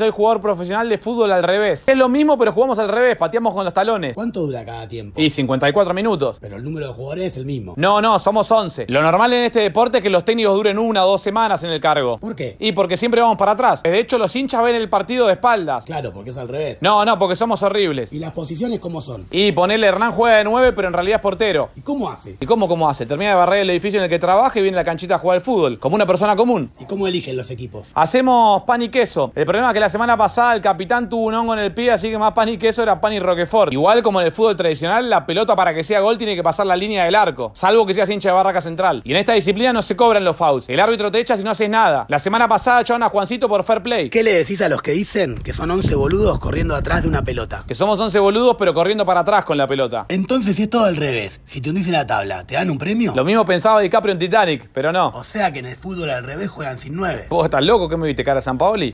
soy jugador profesional de fútbol al revés. Es lo mismo, pero jugamos al revés, pateamos con los talones. ¿Cuánto dura cada tiempo? Y 54 minutos. Pero el número de jugadores es el mismo. No, no, somos 11. Lo normal en este deporte es que los técnicos duren una o dos semanas en el cargo. ¿Por qué? Y porque siempre vamos para atrás. De hecho, los hinchas ven el partido de espaldas. Claro, porque es al revés. No, no, porque somos horribles. ¿Y las posiciones cómo son? Y ponerle Hernán juega de 9, pero en realidad es portero. ¿Y cómo hace? ¿Y cómo cómo hace? Termina de barrer el edificio en el que trabaja y viene a la canchita a jugar al fútbol, como una persona común. ¿Y cómo eligen los equipos? Hacemos pan y queso. El problema es que la semana pasada el capitán tuvo un hongo en el pie, así que más pan y queso era pan y Roquefort. Igual como en el fútbol tradicional, la pelota para que sea gol tiene que pasar la línea del arco, salvo que sea hincha de barraca central. Y en esta disciplina no se cobran los fouls. El árbitro te echa si no haces nada. La semana pasada echaron a Juancito por fair play. ¿Qué le decís a los que dicen que son 11 boludos corriendo atrás de una pelota? Que somos 11 boludos pero corriendo para atrás con la pelota. Entonces si es todo al revés. Si te hundís en la tabla, ¿te dan un premio? Lo mismo pensaba DiCaprio en Titanic, pero no. O sea que en el fútbol al revés juegan sin nueve ¿Vos estás loco que me viste cara a San Paoli?